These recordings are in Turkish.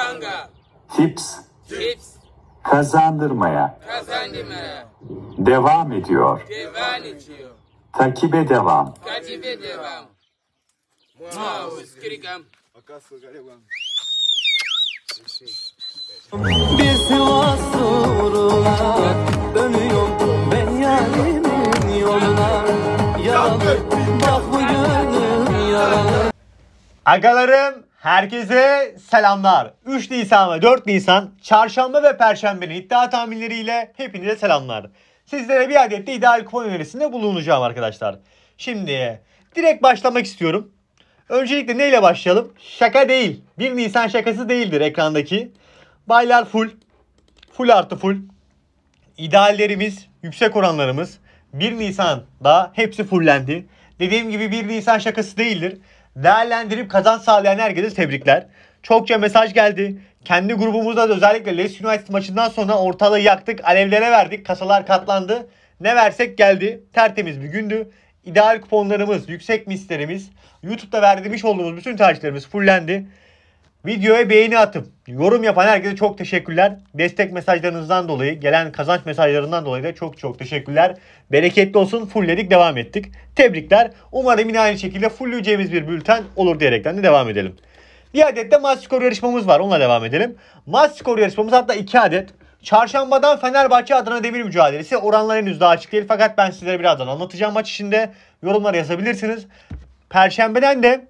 Kanga. Tips. Tips. Kazandırmaya. Kazandırmaya. Devam ediyor. Devam ediyor. Takibe devam. Takibe devam. Bir Sivas uğruna dönüyorum ben yarimin yoluna Yaralı bak bu gönlüm yaralı Agalarım Herkese selamlar. 3 Nisan ve 4 Nisan çarşamba ve perşembenin iddia tahminleriyle hepinize selamlar. Sizlere bir adet de ideal kupon önerisinde bulunacağım arkadaşlar. Şimdi direkt başlamak istiyorum. Öncelikle neyle başlayalım? Şaka değil. 1 Nisan şakası değildir ekrandaki. Baylar full. Full artı full. İdeallerimiz, yüksek oranlarımız 1 Nisan'da hepsi fullendi. Dediğim gibi 1 Nisan şakası değildir değerlendirip kazan sağlayan herkese tebrikler. Çokça mesaj geldi. Kendi grubumuzda da özellikle Leeds United maçından sonra ortalığı yaktık, alevlere verdik, kasalar katlandı. Ne versek geldi. Tertemiz bir gündü. İdeal kuponlarımız, yüksek mislerimiz, YouTube'da verdiğimiz olduğumuz bütün tercihlerimiz fullendi. Videoya beğeni atıp yorum yapan herkese çok teşekkürler. Destek mesajlarınızdan dolayı, gelen kazanç mesajlarından dolayı da çok çok teşekkürler. Bereketli olsun fullledik devam ettik. Tebrikler. Umarım yine aynı şekilde fullleyeceğimiz bir bülten olur diyerekten de devam edelim. Bir adet de maç skoru yarışmamız var. Onunla devam edelim. Maç skoru yarışmamız hatta iki adet. Çarşambadan Fenerbahçe Adana Demir mücadelesi. Oranlar henüz daha açık değil. Fakat ben sizlere birazdan anlatacağım maç içinde. yorumlar yazabilirsiniz. Perşembeden de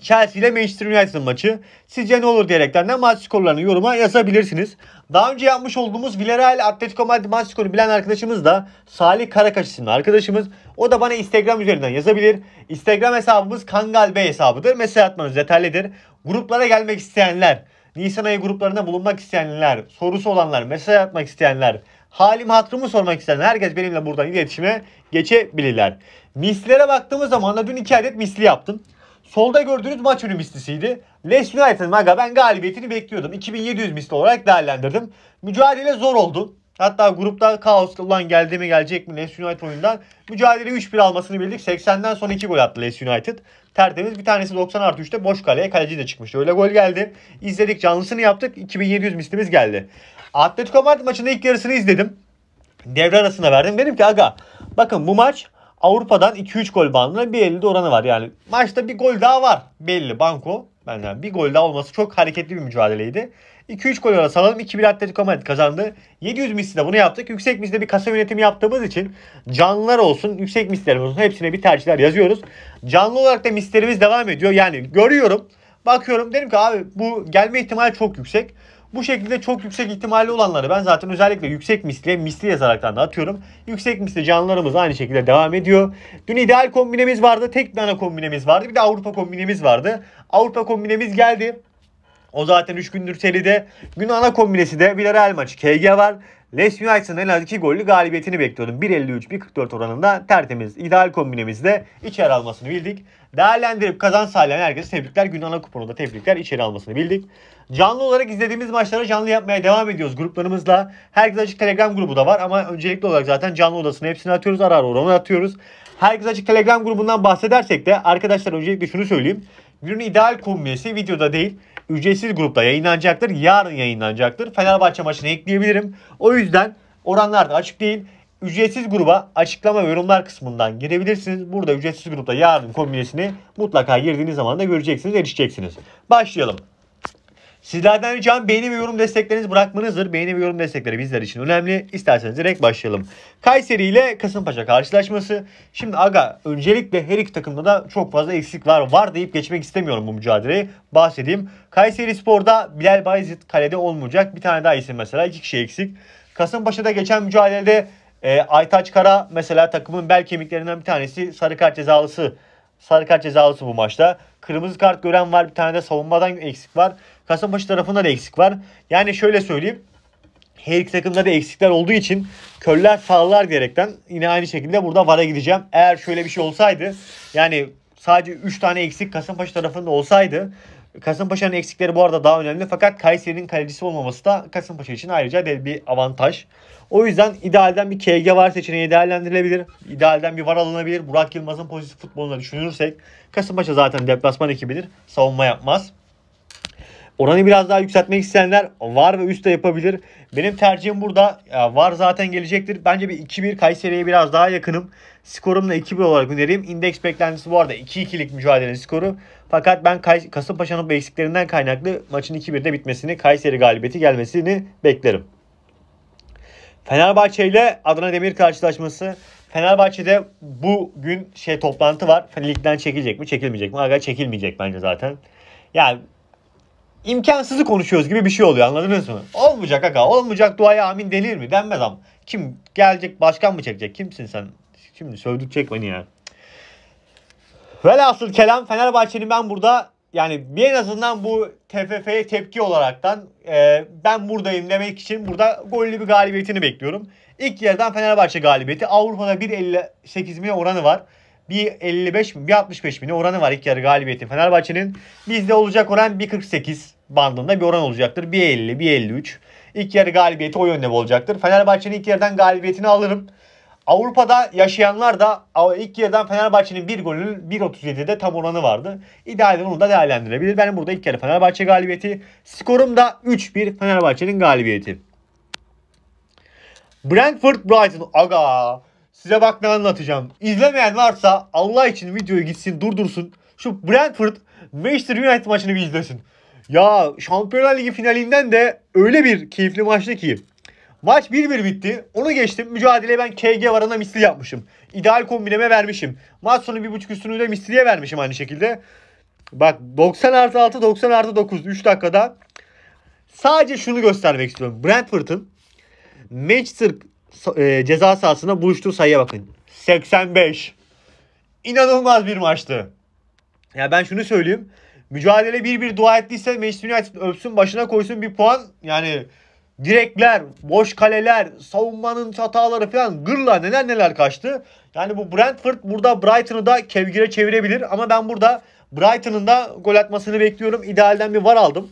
Chelsea ile Manchester United maçı. Sizce ne olur diyerekten de maç skorlarını yoruma yazabilirsiniz. Daha önce yapmış olduğumuz Villarreal Atletico Madrid maç skoru bilen arkadaşımız da Salih Karakaş isimli arkadaşımız. O da bana Instagram üzerinden yazabilir. Instagram hesabımız Kangal Bey hesabıdır. Mesaj atmanız yeterlidir. Gruplara gelmek isteyenler, Nisan ayı gruplarında bulunmak isteyenler, sorusu olanlar, mesaj atmak isteyenler, halim hatırımı sormak isteyenler herkes benimle buradan iletişime geçebilirler. Mislere baktığımız zaman da dün iki adet misli yaptım. Solda gördüğünüz maç önü mislisiydi. Leeds United Maga ben galibiyetini bekliyordum. 2700 misli olarak değerlendirdim. Mücadele zor oldu. Hatta grupta kaos olan geldi mi gelecek mi Leeds United oyundan. Mücadele 3-1 almasını bildik. 80'den sonra 2 gol attı Leeds United. Tertemiz bir tanesi 90 artı 3'te boş kaleye kaleci de çıkmıştı. Öyle gol geldi. İzledik canlısını yaptık. 2700 mislimiz geldi. Atletico Madrid maçında ilk yarısını izledim. Devre arasına verdim. Dedim ki aga bakın bu maç Avrupa'dan 2-3 gol bandına elde oranı var. Yani maçta bir gol daha var belli Banko. bence yani bir gol daha olması çok hareketli bir mücadeleydi. 2-3 gol arası salalım 2-1 Atletico Madrid kazandı. 700 misli de bunu yaptık. Yüksek misli bir kasa yönetimi yaptığımız için canlılar olsun, yüksek mislerimiz olsun hepsine bir tercihler yazıyoruz. Canlı olarak da mislerimiz devam ediyor. Yani görüyorum, bakıyorum dedim ki abi bu gelme ihtimali çok yüksek. Bu şekilde çok yüksek ihtimalli olanları ben zaten özellikle yüksek misli misli yazaraktan da atıyorum. Yüksek misli canlılarımız aynı şekilde devam ediyor. Dün ideal kombinemiz vardı. Tek bir ana kombinemiz vardı. Bir de Avrupa kombinemiz vardı. Avrupa kombinemiz geldi. O zaten 3 gündür telide. Gün ana kombinesi de Villarreal maçı KG var. Les United'ın en az 2 gollü galibiyetini bekliyordum. 1.53-1.44 oranında tertemiz ideal kombinemizde içeri almasını bildik. Değerlendirip kazan sağlayan herkese tebrikler. gün ana kuponu da tebrikler. içeri almasını bildik. Canlı olarak izlediğimiz maçlara canlı yapmaya devam ediyoruz gruplarımızla. Herkes Açık Telegram grubu da var ama öncelikli olarak zaten canlı odasını hepsini atıyoruz. arar ara oranı atıyoruz. Herkes Açık Telegram grubundan bahsedersek de arkadaşlar öncelikle şunu söyleyeyim. Günün ideal kombinesi videoda değil ücretsiz grupta yayınlanacaktır. Yarın yayınlanacaktır. Fenerbahçe maçını ekleyebilirim. O yüzden oranlar da açık değil. Ücretsiz gruba açıklama ve yorumlar kısmından girebilirsiniz. Burada ücretsiz grupta yarın kombinesini mutlaka girdiğiniz zaman da göreceksiniz, erişeceksiniz. Başlayalım. Sizlerden ricam beğeni ve yorum destekleriniz bırakmanızdır. Beğeni ve yorum destekleri bizler için önemli. İsterseniz direkt başlayalım. Kayseri ile Kasımpaşa karşılaşması. Şimdi aga öncelikle her iki takımda da çok fazla eksikler var deyip geçmek istemiyorum bu mücadeleyi. Bahsedeyim. Kayseri Spor'da Bilal Bayezid kalede olmayacak. Bir tane daha isim mesela. iki kişi eksik. Kasımpaşa'da geçen mücadelede e, Aytaç Kara mesela takımın bel kemiklerinden bir tanesi sarı kart cezalısı sarı kart cezalısı bu maçta. Kırmızı kart gören var. Bir tane de savunmadan eksik var. Kasımpaşa tarafında da eksik var. Yani şöyle söyleyeyim. Her iki takımda da eksikler olduğu için köller sağlar diyerekten yine aynı şekilde burada VAR'a gideceğim. Eğer şöyle bir şey olsaydı yani sadece 3 tane eksik Kasımpaşa tarafında olsaydı Kasımpaşa'nın eksikleri bu arada daha önemli. Fakat Kayseri'nin kalecisi olmaması da Kasımpaşa için ayrıca bir, bir avantaj. O yüzden idealden bir KG var seçeneği değerlendirilebilir. İdealden bir var alınabilir. Burak Yılmaz'ın pozitif futboluna düşünürsek Kasımpaşa zaten deplasman ekibidir. Savunma yapmaz. Oranı biraz daha yükseltmek isteyenler var ve üst de yapabilir. Benim tercihim burada var zaten gelecektir. Bence bir 2-1 Kayseri'ye biraz daha yakınım. Skorumla da 2-1 olarak önereyim. İndeks beklentisi bu arada 2-2'lik mücadele skoru. Fakat ben Kasımpaşa'nın bu eksiklerinden kaynaklı maçın 2-1'de bitmesini, Kayseri galibiyeti gelmesini beklerim. Fenerbahçe ile Adana Demir karşılaşması. Fenerbahçe'de bugün şey toplantı var. Hani ligden çekilecek mi, çekilmeyecek mi? Aga çekilmeyecek bence zaten. Yani imkansızı konuşuyoruz gibi bir şey oluyor anladınız mı? Olmayacak aga. Olmayacak duaya amin denir mi? Denmez ama. Kim gelecek başkan mı çekecek? Kimsin sen? Şimdi sövdük çek beni ya. Velhasıl kelam Fenerbahçe'nin ben burada yani bir en azından bu TFF'ye tepki olaraktan e, ben buradayım demek için burada gollü bir galibiyetini bekliyorum. İlk yerden Fenerbahçe galibiyeti. Avrupa'da 1.58 mi oranı var. 1.55 mi 1.65 mi ne oranı var ilk yarı galibiyeti Fenerbahçe'nin. Bizde olacak oran 1.48 bandında bir oran olacaktır. 1.50, 1.53. İlk yarı galibiyeti o yönde olacaktır. Fenerbahçe'nin ilk yerden galibiyetini alırım. Avrupa'da yaşayanlar da ilk yarıdan Fenerbahçe'nin bir golünün 1.37'de tam oranı vardı. İdealde bunu da değerlendirebilir. Benim burada ilk yarı Fenerbahçe galibiyeti. Skorum da 3-1 Fenerbahçe'nin galibiyeti. Brentford Brighton. Aga size bak ne anlatacağım. İzlemeyen varsa Allah için videoyu gitsin durdursun. Şu Brentford Manchester United maçını bir izlesin. Ya Şampiyonlar Ligi finalinden de öyle bir keyifli maçtı ki. Maç 1-1 bitti. Onu geçtim. Mücadeleye ben KG varana misli yapmışım. İdeal kombineme vermişim. Maç sonu 1.5 üstünü de misliye vermişim aynı şekilde. Bak 90 artı 6 90 artı 9 3 dakikada sadece şunu göstermek istiyorum. Brentford'ın Manchester e, ceza sahasına buluştuğu sayıya bakın. 85. İnanılmaz bir maçtı. Ya ben şunu söyleyeyim. Mücadele 1-1 dua ettiyse Manchester United öpsün başına koysun bir puan. Yani direkler, boş kaleler, savunmanın hataları falan gırla neler neler kaçtı. Yani bu Brentford burada Brighton'ı da kevgire çevirebilir ama ben burada Brighton'ın da gol atmasını bekliyorum. İdealden bir var aldım.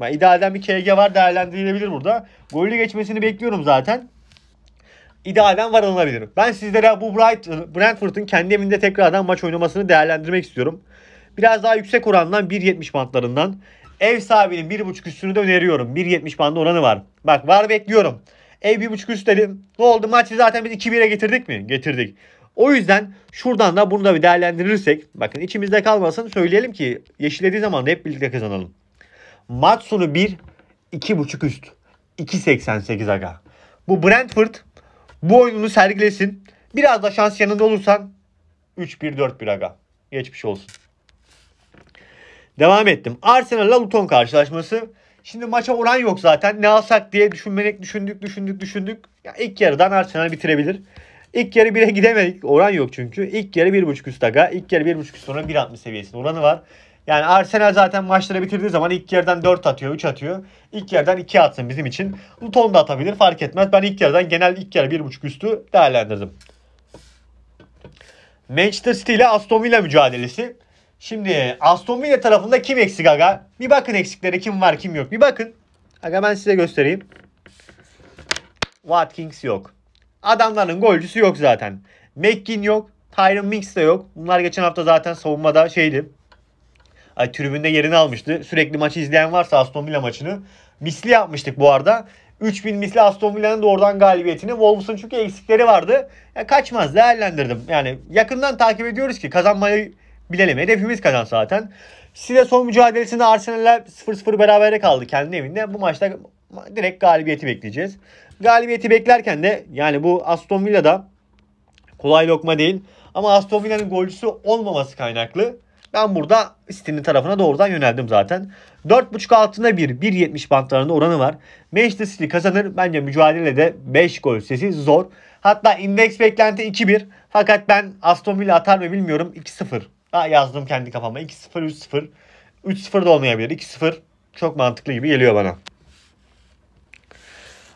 Yani idealden bir KG var değerlendirilebilir burada. Golü geçmesini bekliyorum zaten. İdealden var alınabilir. Ben sizlere bu Brighton, Brentford'un kendi evinde tekrardan maç oynamasını değerlendirmek istiyorum. Biraz daha yüksek orandan 1.70 bantlarından Ev sahibinin 1.5 üstünü de öneriyorum. 1.70 bandı oranı var. Bak var bekliyorum. Ev 1.5 üst dedim. Ne oldu? Maçı zaten biz 2-1'e getirdik mi? Getirdik. O yüzden şuradan da bunu da bir değerlendirirsek bakın içimizde kalmasın söyleyelim ki yeşillediği zaman da hep birlikte kazanalım. Maç sonu 1 2.5 üst 2.88 aga. Bu Brentford bu oyununu sergilesin. Biraz da şans yanında olursan 3-1 4-1 aga. Geçmiş olsun. Devam ettim. Arsenal'la Luton karşılaşması. Şimdi maça oran yok zaten. Ne alsak diye düşünmenek düşündük düşündük düşündük. Ya ilk yarıdan Arsenal bitirebilir. İlk yarı 1'e gidemedik. Oran yok çünkü. İlk yarı 1.5 üst aga. İlk yarı 1.5 üst sonra 1.60 seviyesinde oranı var. Yani Arsenal zaten maçları bitirdiği zaman ilk yarıdan 4 atıyor, 3 atıyor. İlk yarıdan 2 atsın bizim için. Luton da atabilir fark etmez. Ben ilk yarıdan genel ilk yarı 1.5 üstü değerlendirdim. Manchester City ile Aston Villa mücadelesi. Şimdi Aston Villa tarafında kim eksik aga? Bir bakın eksikleri kim var kim yok. Bir bakın. Aga ben size göstereyim. Watkins yok. Adamların golcüsü yok zaten. McGinn yok. Tyron Mix de yok. Bunlar geçen hafta zaten savunmada şeydi. Ay, tribünde yerini almıştı. Sürekli maçı izleyen varsa Aston Villa maçını. Misli yapmıştık bu arada. 3000 misli Aston Villa'nın doğrudan galibiyetini. Wolves'un çünkü eksikleri vardı. Ya, kaçmaz değerlendirdim. Yani yakından takip ediyoruz ki kazanmayı bilelim. Hedefimiz kazan zaten. Sile son mücadelesinde Arsenal'ler 0-0 berabere kaldı kendi evinde. Bu maçta direkt galibiyeti bekleyeceğiz. Galibiyeti beklerken de yani bu Aston Villa'da kolay lokma değil. Ama Aston Villa'nın golcüsü olmaması kaynaklı. Ben burada City'nin tarafına doğrudan yöneldim zaten. 4.5 altında bir 1.70 bantlarında oranı var. Manchester City kazanır. Bence mücadelede 5 gol sesi zor. Hatta indeks beklenti 2-1. Fakat ben Aston Villa atar mı bilmiyorum 2-0 Aa, yazdım kendi kafama. 2-0, 3-0. 3-0 da olmayabilir. 2-0 çok mantıklı gibi geliyor bana.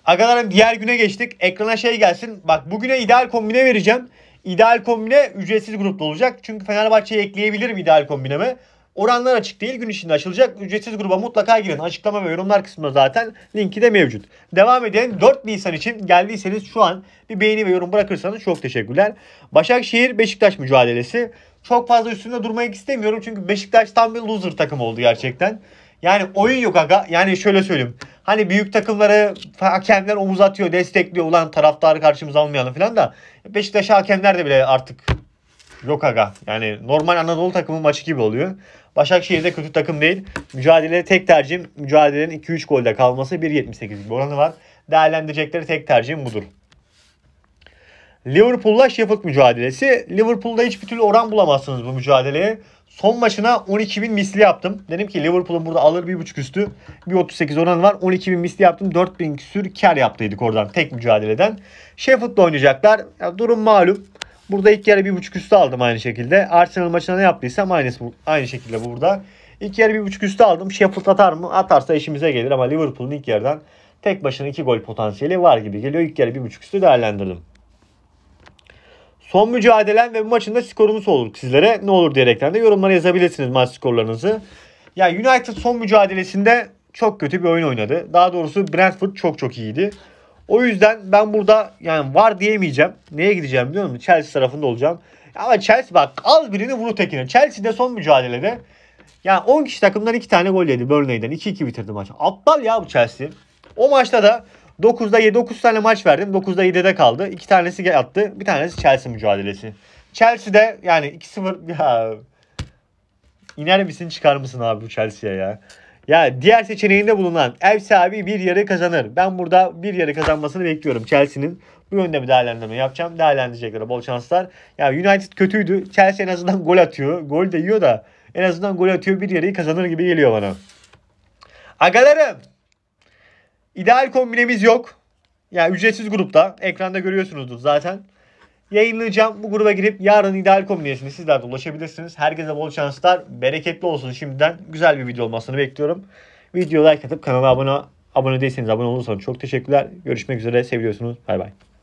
Arkadaşlar diğer güne geçtik. Ekrana şey gelsin. Bak bugüne ideal kombine vereceğim. İdeal kombine ücretsiz grupta olacak. Çünkü Fenerbahçe'yi ekleyebilirim ideal kombineme. Oranlar açık değil. Gün içinde açılacak. Ücretsiz gruba mutlaka girin. Açıklama ve yorumlar kısmında zaten linki de mevcut. Devam edelim. 4 Nisan için geldiyseniz şu an bir beğeni ve yorum bırakırsanız çok teşekkürler. Başakşehir Beşiktaş mücadelesi çok fazla üstünde durmak istemiyorum. Çünkü Beşiktaş tam bir loser takım oldu gerçekten. Yani oyun yok aga. Yani şöyle söyleyeyim. Hani büyük takımlara hakemler omuz atıyor, destekliyor. Ulan taraftarı karşımıza almayalım falan da. Beşiktaş hakemler de bile artık yok aga. Yani normal Anadolu takımı maçı gibi oluyor. Başakşehir de kötü takım değil. Mücadele tek tercihim mücadelenin 2-3 golde kalması 1.78 gibi oranı var. Değerlendirecekleri tek tercihim budur. Liverpool'la Sheffield mücadelesi. Liverpool'da hiçbir türlü oran bulamazsınız bu mücadeleye. Son maçına 12.000 misli yaptım. Dedim ki Liverpool'un burada alır bir buçuk üstü. bir 38 oranı var. 12.000 misli yaptım. 4.000 küsür kar yaptıydık oradan tek mücadeleden. Sheffield'la oynayacaklar. Ya, durum malum. Burada ilk yarı bir buçuk üstü aldım aynı şekilde. Arsenal maçına ne yaptıysam aynısı, aynı şekilde burada. İlk yarı bir buçuk üstü aldım. Sheffield atar mı? Atarsa işimize gelir ama Liverpool'un ilk yarıdan tek başına iki gol potansiyeli var gibi geliyor. İlk yarı bir buçuk üstü değerlendirdim. Son mücadelen ve bu maçın da skorunu sorduk sizlere. Ne olur diyerekten de yorumlara yazabilirsiniz maç skorlarınızı. Ya yani United son mücadelesinde çok kötü bir oyun oynadı. Daha doğrusu Brentford çok çok iyiydi. O yüzden ben burada yani var diyemeyeceğim. Neye gideceğim biliyor musun? Chelsea tarafında olacağım. Ama Chelsea bak al birini vuru tekine. Chelsea de son mücadelede yani 10 kişi takımdan 2 tane gol yedi Burnley'den. 2-2 bitirdi maç. Aptal ya bu Chelsea. O maçta da 9'da 7 9 tane maç verdim. 9'da 7'de kaldı. 2 tanesi attı. Bir tanesi Chelsea mücadelesi. Chelsea'de yani 2-0 ya iner misin çıkar mısın abi bu Chelsea'ye ya? Ya diğer seçeneğinde bulunan ev sahibi bir yarı kazanır. Ben burada bir yarı kazanmasını bekliyorum Chelsea'nin. Bu yönde bir değerlendirme yapacağım. Değerlendirecekler bol şanslar. Ya United kötüydü. Chelsea en azından gol atıyor. Gol de yiyor da en azından gol atıyor bir yarıyı kazanır gibi geliyor bana. Agalarım İdeal kombinemiz yok. Yani ücretsiz grupta. Ekranda görüyorsunuzdur zaten. Yayınlayacağım. Bu gruba girip yarın ideal kombinesini sizler de ulaşabilirsiniz. Herkese bol şanslar. Bereketli olsun şimdiden. Güzel bir video olmasını bekliyorum. Videoya like atıp kanala abone abone değilseniz abone olursanız çok teşekkürler. Görüşmek üzere. Seviyorsunuz. Bay bay.